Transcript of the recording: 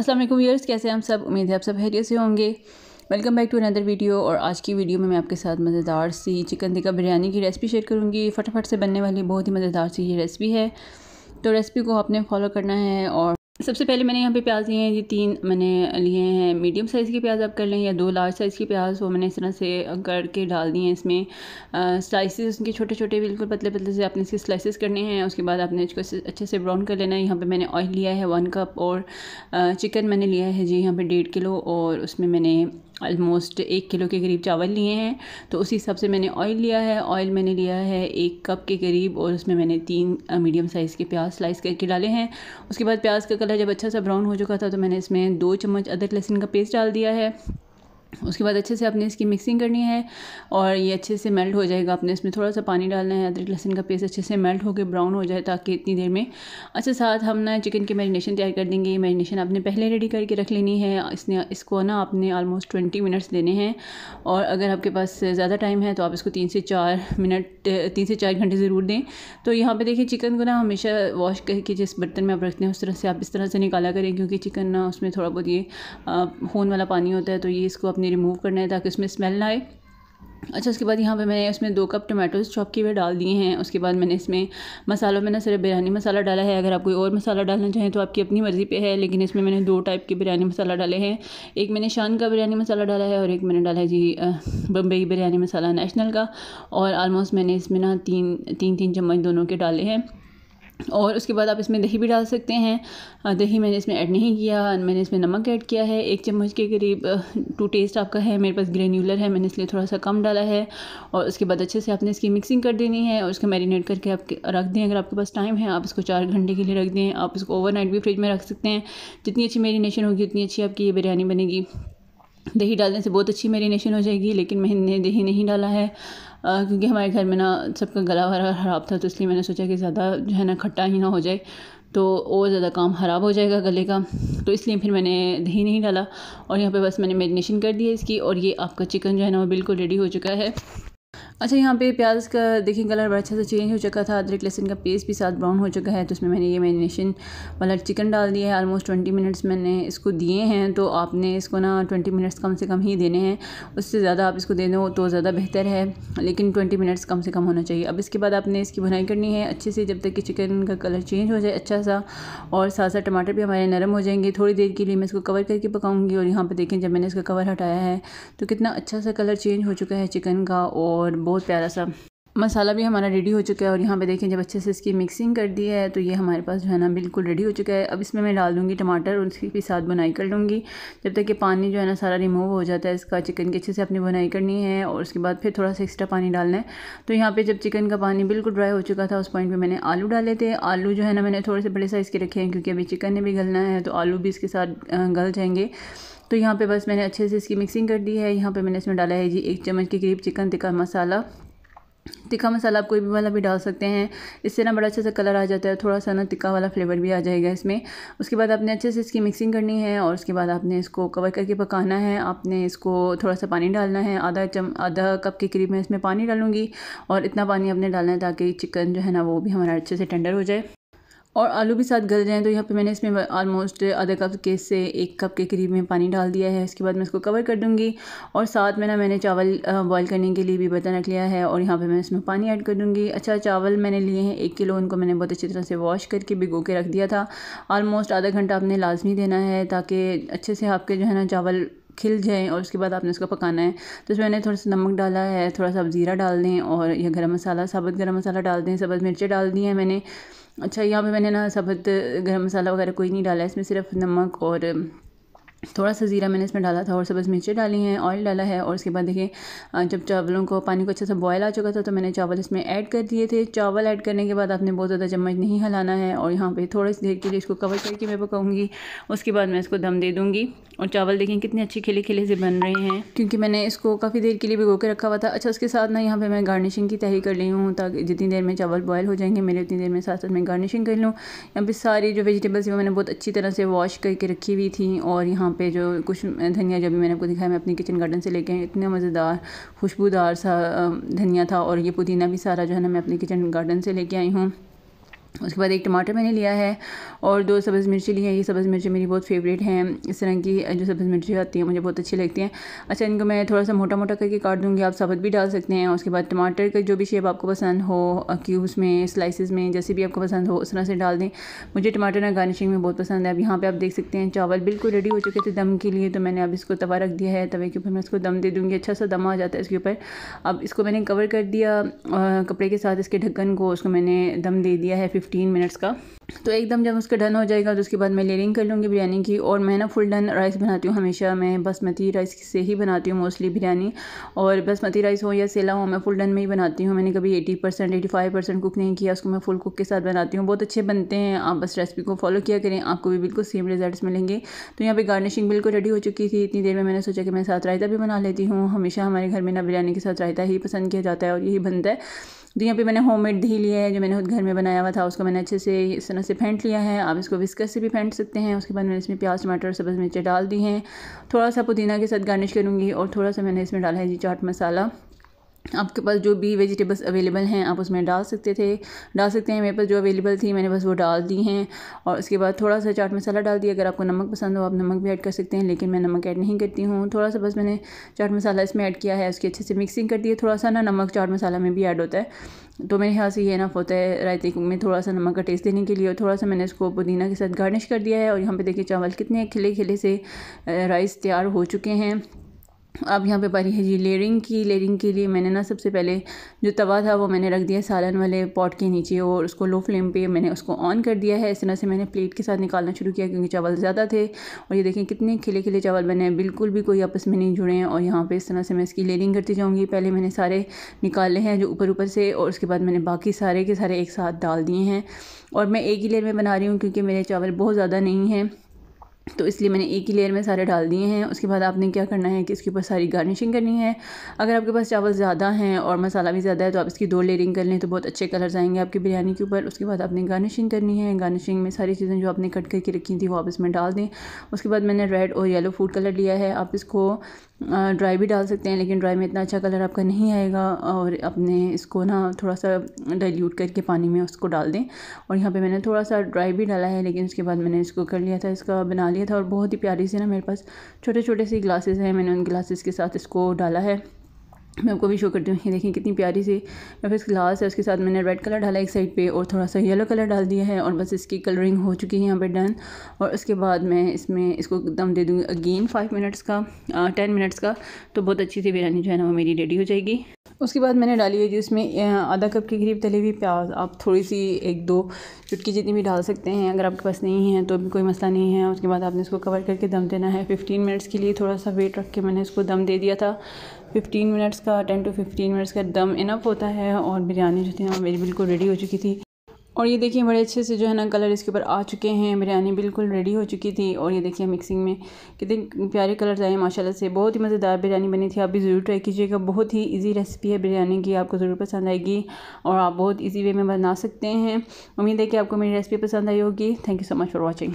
असलम व्यवर्स कैसे हैं हम सब उम्मीद है आप सब हैरियत से होंगे welcome back to another video और आज की वीडियो में मैं आपके साथ मज़ेदार सी चिकन टिक्का बिरयानी की रेसिपी शेयर करूँगी फटाफट से बनने वाली बहुत ही मज़ेदार सी ये रेसिपी है तो रेसिपी को आपने फॉलो करना है और सबसे पहले मैंने यहाँ पे प्याज लिए हैं ये तीन मैंने लिए हैं मीडियम साइज़ के प्याज आप कर लें या दो लार्ज साइज़ की प्याज वो मैंने इस तरह से करके डाल दिए हैं इसमें स्लाइसेस उनके छोटे छोटे बिल्कुल पतले पतले से आपने इसके स्लाइसेस करने हैं उसके बाद आपने इसको अच्छे से ब्राउन कर लेना है यहाँ पर मैंने ऑयल लिया है वन कप और चिकन मैंने लिया है जी यहाँ पर डेढ़ किलो और उसमें मैंने ऑलमोस्ट एक किलो के करीब चावल लिए हैं तो उसी हिसाब से मैंने ऑयल लिया है ऑयल मैंने लिया है एक कप के करीब और उसमें मैंने तीन मीडियम साइज़ के प्याज स्लाइस करके डाले हैं उसके बाद प्याज का कलर जब अच्छा सा ब्राउन हो चुका था तो मैंने इसमें दो चम्मच अदरक लहसुन का पेस्ट डाल दिया है उसके बाद अच्छे से आपने इसकी मिक्सिंग करनी है और ये अच्छे से मेल्ट हो जाएगा आपने इसमें थोड़ा सा पानी डालना है अदरक लहसुन का पेस्ट अच्छे से मेल्ट होकर ब्राउन हो जाए ताकि इतनी देर में अच्छा साथ हम ना चिकन की मैरिनेशन तैयार कर देंगे ये मैरिनेशन आपने पहले रेडी करके रख लेनी है इसने इसको ना आपने आलमोस्ट ट्वेंटी मिनट्स देने हैं और अगर आपके पास ज़्यादा टाइम है तो आप इसको तीन से चार मिनट तीन से चार घंटे ज़रूर दें तो यहाँ पर देखिए चिकन को ना हमेशा वॉश करके जिस बर्तन में आप रखते हैं उस तरह से आप इस तरह से निकाला करें क्योंकि चिकन ना उसमें थोड़ा बहुत ये खून वाला पानी होता है तो ये इसको आप आपने रिमूव करना है ताकि उसमें स्मेल ना आए अच्छा उसके बाद यहाँ पे मैंने इसमें दो कप टमाटोज चॉप किए हुए डाल दिए हैं उसके बाद मैंने इसमें मसालों में ना सिर्फ बिरयानी मसाला डाला है अगर आप कोई और मसाला डालना चाहें तो आपकी अपनी मर्ज़ी पे है लेकिन इसमें मैंने दो टाइप के बिरयानी मसाला डाले हैं एक मैंने शान का बिरयानी मसाला डाला है और एक मैंने डाला है जी बम्बई बिरयानी मसाला नेशनल का और आलमोस्ट मैंने इसमें ना तीन तीन तीन चम्मच दोनों के डाले हैं और उसके बाद आप इसमें दही भी डाल सकते हैं दही मैंने इसमें ऐड नहीं किया मैंने इसमें नमक ऐड किया है एक चम्मच के करीब टू टेस्ट आपका है मेरे पास ग्रेन्यूलर है मैंने इसलिए थोड़ा सा कम डाला है और उसके बाद अच्छे से आपने इसकी मिक्सिंग कर देनी है और उसको मैरिनेट करके आप रख दें अगर आपके पास टाइम है आप इसको चार घंटे के लिए रख दें आप इसको ओवरनाइट भी फ्रिज में रख सकते हैं जितनी अच्छी मेरीनेशन होगी उतनी अच्छी आपकी ये बिरयानी बनेगी दही डालने से बहुत अच्छी मेरीनेशन हो जाएगी लेकिन मैंने दही नहीं डाला है क्योंकि हमारे घर में ना सबका गला वगैरह ख़राब था तो इसलिए मैंने सोचा कि ज़्यादा जो है ना खट्टा ही ना हो जाए तो और ज़्यादा काम ख़राब हो जाएगा गले का तो इसलिए फिर मैंने दही नहीं डाला और यहाँ पे बस मैंने मेरीनेशन कर दी है इसकी और ये आपका चिकन जो है ना वो बिल्कुल रेडी हो चुका है अच्छा यहाँ पे प्याज का देखिए कलर बड़ा अच्छा सा चेंज हो चुका था अदरक लहसन का पेस्ट भी साथ ब्राउन हो चुका है तो उसमें मैंने ये मैरिनेशन वाला चिकन डाल दिया है आलमोस्ट ट्वेंटी मिनट्स मैंने इसको दिए हैं तो आपने इसको ना ट्वेंटी मिनट्स कम से कम ही देने हैं उससे ज़्यादा आप इसको दे दो तो ज़्यादा बेहतर है लेकिन ट्वेंटी मिनट्स कम से कम होना चाहिए अब इसके बाद आपने इसकी भुनाई करनी है अच्छे से जब तक कि चिकन का कलर चेंज हो जाए अच्छा सा और साथ साथ टमाटर भी हमारे नरम हो जाएंगे थोड़ी देर के लिए मैं इसको कवर करके पकाऊंगी और यहाँ पर देखें जब मैंने इसका कवर हटाया है तो कितना अच्छा सा कलर चेंज हो चुका है चिकन का और बहुत प्यारा सा मसाला भी हमारा रेडी हो चुका है और यहाँ पे देखें जब अच्छे से इसकी मिक्सिंग कर दी है तो ये हमारे पास जो है ना बिल्कुल रेडी हो चुका है अब इसमें मैं डाल दूँगी टमाटर और उसकी भी साथ बुनाई कर लूँगी जब तक कि पानी जो है ना सारा रिमूव हो जाता है इसका चिकन की अच्छे से अपनी बुनाई करनी है और उसके बाद फिर थोड़ा सा एक्स्ट्रा पानी डालना है तो यहाँ पर जब चिकन का पानी बिल्कुल ड्राई हो चुका था उस पॉइंट पर मैंने आलू डाले थे आलू जो है ना मैंने थोड़े से बड़े साइज़ के रखे हैं क्योंकि अभी चिकन ने भी गलना है तो आलू भी इसके साथ गल जाएंगे तो यहाँ पे बस मैंने अच्छे से इसकी मिक्सिंग कर दी है यहाँ पे मैंने इसमें डाला है जी एक चम्मच के करीब चिकन टिक्का मसाला तिक्का मसाला आप कोई भी वाला भी डाल सकते हैं इससे ना बड़ा अच्छा सा कलर आ जाता है थोड़ा सा ना तिक्का वाला फ्लेवर भी आ जाएगा इसमें उसके बाद आपने अच्छे से इसकी मिक्सिंग करनी है और उसके बाद आपने इसको कवर करके पकाना है आपने इसको थोड़ा सा पानी डालना है आधा चम आधा कप के करीब मैं इसमें पानी डालूंगी और इतना पानी आपने डालना है ताकि चिकन जो है ना वो भी हमारा अच्छे से टेंडर हो जाए और आलू भी साथ गल जाएँ तो यहाँ पे मैंने इसमें ऑलमोस्ट आधा कप के से एक कप के करीब में पानी डाल दिया है इसके बाद मैं इसको कवर कर दूँगी और साथ में ना मैंने चावल बॉईल करने के लिए भी बर्तन रख लिया है और यहाँ पे मैं इसमें पानी ऐड कर दूँगी अच्छा चावल मैंने लिए हैं एक किलो उनको मैंने बहुत अच्छी तरह से वॉश करके भिगो के रख दिया था आलमोस्ट आधा घंटा आपने लाजमी देना है ताकि अच्छे से आपके जो है ना चावल खिल जाएँ और उसके बाद आपने उसको पकाना है तो इसमें मैंने थोड़ा सा नमक डाला है थोड़ा सा आप ज़ीरा डाल दें और यह गर्म मसाला साबुत गर्म मसाला डाल दें सब्ज़ मिर्चें डाल दी हैं मैंने अच्छा यहाँ पे मैंने ना सबत गरम मसाला वगैरह कोई नहीं डाला इसमें सिर्फ नमक और थोड़ा सा ज़ीरा मैंने इसमें डाला था और सब्ज़ मिर्ची डाली हैं ऑयल डाला है और उसके बाद देखिए जब चावलों को पानी को अच्छे से बॉयल आ चुका था तो मैंने चावल इसमें ऐड कर दिए थे चावल ऐड करने के बाद आपने बहुत ज़्यादा चम्मच नहीं हलाना है और यहाँ पे थोड़ी सी देर के लिए इसको कवर करके मैं पकाऊँगी उसके बाद मैं इसको दम दे दूँगी और चावल देखें कितने अच्छे खिले खिले से बन रहे हैं क्योंकि मैंने इसको काफ़ी देर के लिए भिगो के रखा हुआ था अच्छा उसके साथ ना यहाँ पर मैं गार्निशिंग की तैयारी कर ली हूँ ताकि जितनी देर में चावल बॉयल हो जाएंगे मेरे उतनी देर में साथ साथ मैं गार्निशिंग कर लूँ यहाँ पर सारी जो वेजिटेबल्स हैं वो मैंने बहुत अच्छी तरह से वॉश करके रखी हुई थी और यहाँ यहाँ पे जो कुछ धनिया जो भी मैंने आपको दिखाया मैं अपनी किचन गार्डन से लेके आई इतना मज़ेदार खुशबूदार सा धनिया था और ये पुदीना भी सारा जो है ना मैं अपने किचन गार्डन से लेके आई हूँ उसके बाद एक टमाटर मैंने लिया है और दो सब्ज़ मिर्ची ली हैं ये सब्ज़ मिर्ची मेरी बहुत फेवरेट हैं इस तरह की जो सब्ज़ मिर्ची आती है मुझे बहुत अच्छी लगती हैं अच्छा इनको मैं थोड़ा सा मोटा मोटा करके काट दूँगी आप साबुत भी डाल सकते हैं उसके बाद टमाटर का जो भी शेप आपको पसंद हो क्यूब्स में स्लाइसिस में जैसे भी आपको पसंद हो उस तरह से डाल दें मुझे टमाटर ना गार्निशिंग में बहुत पसंद है अब यहाँ पर आप देख सकते हैं चावल बिल्कुल रेडी हो चुके थे दम के लिए तो मैंने अब इसको तवा रख दिया है तवे के ऊपर मैं इसको दम दे दूँगी अच्छा सा दम आ जाता है इसके ऊपर अब इसको मैंने कवर कर दिया कपड़े के साथ इसके ढक्कन को उसको मैंने दम दे दिया है 15 मिनट्स का तो एकदम जब उसका डन हो जाएगा तो उसके बाद मैं लेयरिंग कर लूँगी बिरयानी की और मैं ना फुल डन राइस बनाती हूँ हमेशा मैं बासमती राइस से ही बनाती हूँ मोस्टली बिरयानी और बासमती राइस हो या सेला हो मैं फुल डन में ही बनाती हूँ मैंने कभी eighty percent eighty five percent cook नहीं किया उसको मैं फुल कुक के साथ बनाती हूँ बहुत अच्छे बनते हैं आप बस रेसिपी को फॉलो किया करें आपको भी बिल्कुल सेम रिजल्ट मिलेंगे तो यहाँ पर गार्निशिंग बिल्कुल रेडी हो चुकी थी इतनी देर में मैंने सोचा कि मैं साथ रायता भी बना लेती हूँ हमेशा हमारे घर में ना बिरयानी के साथ रायता ही पसंद किया जाता है और यही बनता है तो यहाँ पर मैंने मेड दही लिया है जो मैंने खुद घर में बनाया हुआ था उसको मैंने अच्छे से तरह से फेंट लिया है आप इसको विस्कस से भी फेंट सकते हैं उसके बाद मैंने इसमें प्याज टमाटर सब्ज़ मिर्चें डाल दी हैं थोड़ा सा पुदीना के साथ गार्निश करूँगी और थोड़ा सा मैंने इसमें डाला है जी चाट मसाला आपके पास जो भी वेजिटेबल्स अवेलेबल हैं आप उसमें डाल सकते थे डाल सकते हैं मेरे पास जो अवेलेबल थी मैंने बस वो डाल दी हैं और उसके बाद थोड़ा सा चाट मसाला डाल दिया अगर आपको नमक पसंद हो आप नमक भी ऐड कर सकते हैं लेकिन मैं नमक ऐड नहीं करती हूँ थोड़ा सा बस मैंने चाट मसाला इसमें ऐड किया है उसकी अच्छे से मिक्सिंग कर दी है थोड़ा सा ना नमक चाट मसाला में भी ऐड होता है तो मेरे ख्याल से ये इनफ होता है रायते में थोड़ा सा नमक का टेस्ट देने के लिए और थोड़ा सा मैंने इसको पुदीना के साथ गार्निश कर दिया है और यहाँ पर देखिए चावल कितने खिले खिले से राइस तैयार हो चुके हैं अब यहाँ पे बारी है जी लेयरिंग की लेयरिंग के लिए मैंने ना सबसे पहले जो तवा था वो मैंने रख दिया सालन वाले पॉट के नीचे और उसको लो फ्लेम पे मैंने उसको ऑन कर दिया है इस तरह से मैंने प्लेट के साथ निकालना शुरू किया क्योंकि चावल ज़्यादा थे और ये देखें कितने खिले खिले चावल बने बिल्कुल भी कोई आपस में नहीं जुड़े हैं और यहाँ पर इस तरह से मैं इसकी लेयरिंग करती जाऊँगी पहले मैंने सारे निकाले हैं जो ऊपर ऊपर से और उसके बाद मैंने बाकी सारे के सारे एक साथ डाल दिए हैं और मैं एक ही लेयर में बना रही हूँ क्योंकि मेरे चावल बहुत ज़्यादा नहीं हैं तो इसलिए मैंने एक ही लेयर में सारे डाल दिए हैं उसके बाद आपने क्या करना है कि इसके ऊपर सारी गार्निशिंग करनी है अगर आपके पास चावल ज़्यादा हैं और मसाला भी ज़्यादा है तो आप इसकी दो लेयरिंग कर लें तो बहुत अच्छे कलर्स आएंगे आपकी बिरयानी के ऊपर उसके बाद आपने गार्निशिंग करनी है गार्निशिंग में सारी चीज़ें जो आपने कट करके रखी थी वो आप इसमें डाल दें उसके बाद मैंने रेड और येलो फूड कलर लिया है आप इसको ड्राई भी डाल सकते हैं लेकिन ड्राई में इतना अच्छा कलर आपका नहीं आएगा और अपने इसको ना थोड़ा सा डाइल्यूट करके पानी में उसको डाल दें और यहाँ पे मैंने थोड़ा सा ड्राई भी डाला है लेकिन उसके बाद मैंने इसको कर लिया था इसका बना लिया था और बहुत ही प्यारी से ना मेरे पास छोटे छोटे से ग्लासेस हैं मैंने उन ग्लासेस के साथ इसको डाला है मैं आपको भी शो करती हूँ ये देखें कितनी प्यारी सी इस ग्लास है उसके साथ मैंने रेड कलर डाला एक साइड पे और थोड़ा सा येलो कलर डाल दिया है और बस इसकी कलरिंग हो चुकी है यहाँ पे डन और उसके बाद मैं इसमें इसको दम दे दूँगी अगेन फाइव मिनट्स का टेन मिनट्स का तो बहुत अच्छी सी बिरयानी जो है ना वो मेरी रेडी हो जाएगी उसके बाद मैंने डाली है जी उसमें आधा कप के करीब तले हुई प्याज आप थोड़ी सी एक दो चुटकी जितनी भी डाल सकते हैं अगर आपके पास नहीं है तो भी कोई मसला नहीं है उसके बाद आपने इसको कवर करके दम देना है फिफ्टीन मिनट्स के लिए थोड़ा सा वेट रख के मैंने इसको दम दे दिया था फिफ्टीन मिनट्स का टेन टू फिफ्टीन मिनट्स का दम इनफ होता है और बिरयानी जो थी ना मेरी बिल्कुल रेडी हो चुकी थी और ये देखिए बड़े अच्छे से जो है ना कलर इसके ऊपर आ चुके हैं बिरयानी बिल्कुल रेडी हो चुकी थी और ये देखिए मिक्सिंग में कितने प्यारे कलर्स आए माशाल्लाह से बहुत ही मज़ेदार बिरयानी बनी थी आप भी ज़रूर ट्राई कीजिएगा बहुत ही इजी रेसिपी है बिरयानी की आपको ज़रूर पसंद आएगी और आप बहुत ईजी वे में बना सकते हैं उम्मीद है कि आपको मेरी रेसिपी पसंद आई होगी thank you so much for watching